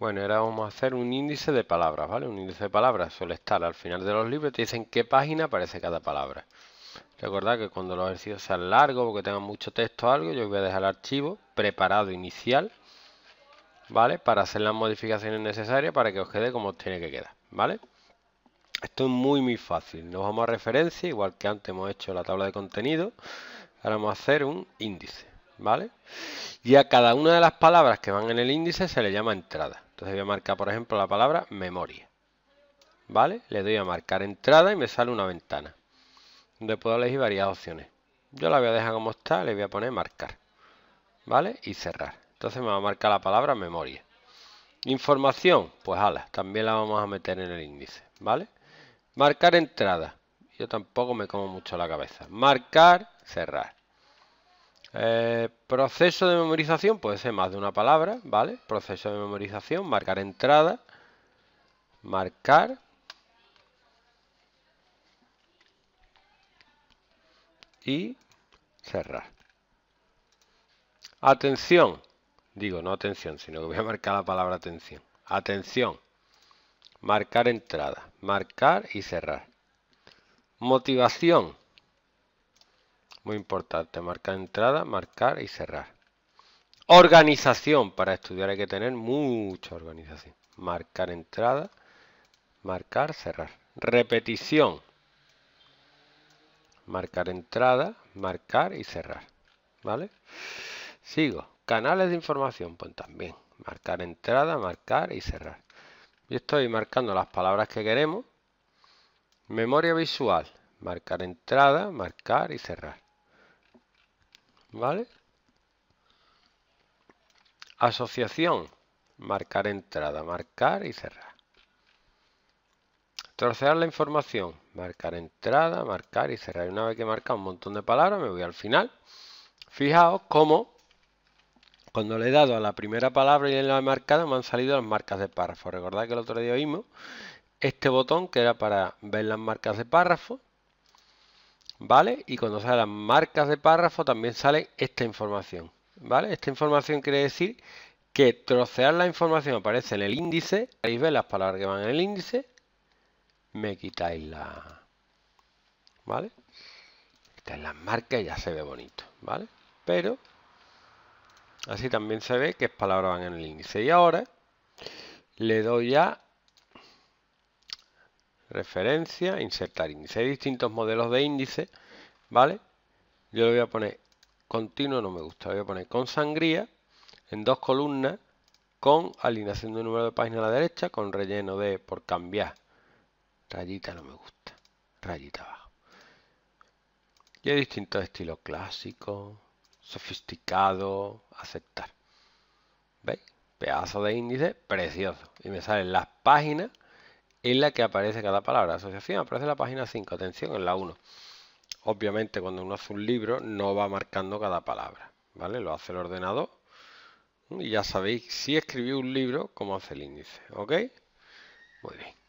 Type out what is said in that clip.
Bueno, ahora vamos a hacer un índice de palabras, ¿vale? Un índice de palabras suele estar al final de los libros, te dicen qué página aparece cada palabra. Recordad que cuando los ejercicios sean largos, porque tengan mucho texto o algo, yo voy a dejar el archivo preparado inicial, ¿vale? Para hacer las modificaciones necesarias para que os quede como tiene que quedar, ¿vale? Esto es muy, muy fácil. Nos vamos a referencia, igual que antes hemos hecho la tabla de contenido. Ahora vamos a hacer un índice, ¿vale? Y a cada una de las palabras que van en el índice se le llama entrada. Entonces voy a marcar, por ejemplo, la palabra memoria. ¿Vale? Le doy a marcar entrada y me sale una ventana. Donde puedo elegir varias opciones. Yo la voy a dejar como está, le voy a poner marcar. ¿Vale? Y cerrar. Entonces me va a marcar la palabra memoria. Información, pues ala, también la vamos a meter en el índice. ¿Vale? Marcar entrada. Yo tampoco me como mucho la cabeza. Marcar, cerrar. Eh, proceso de memorización puede ser más de una palabra, ¿vale? Proceso de memorización, marcar entrada, marcar. Y cerrar. Atención. Digo, no atención, sino que voy a marcar la palabra atención. Atención. Marcar entrada, marcar y cerrar. Motivación muy importante, marcar entrada, marcar y cerrar. Organización, para estudiar hay que tener mucha organización. Marcar entrada, marcar, cerrar. Repetición, marcar entrada, marcar y cerrar. ¿Vale? Sigo. Canales de información, pues también. Marcar entrada, marcar y cerrar. Yo estoy marcando las palabras que queremos. Memoria visual, marcar entrada, marcar y cerrar. ¿Vale? Asociación. Marcar entrada, marcar y cerrar. Trocear la información. Marcar entrada, marcar y cerrar. Y una vez que he marcado un montón de palabras, me voy al final. Fijaos cómo cuando le he dado a la primera palabra y la he marcado me han salido las marcas de párrafo. Recordad que el otro día vimos este botón que era para ver las marcas de párrafo. ¿vale? Y cuando salen las marcas de párrafo también sale esta información, ¿vale? Esta información quiere decir que trocear la información aparece en el índice, ahí veis las palabras que van en el índice, me quitáis la... ¿Vale? Quitáis las marcas y ya se ve bonito, ¿vale? Pero así también se ve que palabras van en el índice. Y ahora le doy a referencia, insertar índice. Hay distintos modelos de índice, ¿vale? Yo le voy a poner continuo, no me gusta, voy a poner con sangría, en dos columnas, con alineación de número de página a la derecha, con relleno de por cambiar, rayita no me gusta, rayita abajo. Y hay distintos estilos clásicos, sofisticado, aceptar. ¿Veis? Pedazo de índice precioso. Y me salen las páginas en la que aparece cada palabra. Asociación aparece la página 5, atención, en la 1. Obviamente cuando uno hace un libro no va marcando cada palabra, ¿vale? Lo hace el ordenador y ya sabéis si escribí un libro, cómo hace el índice, ¿ok? Muy bien.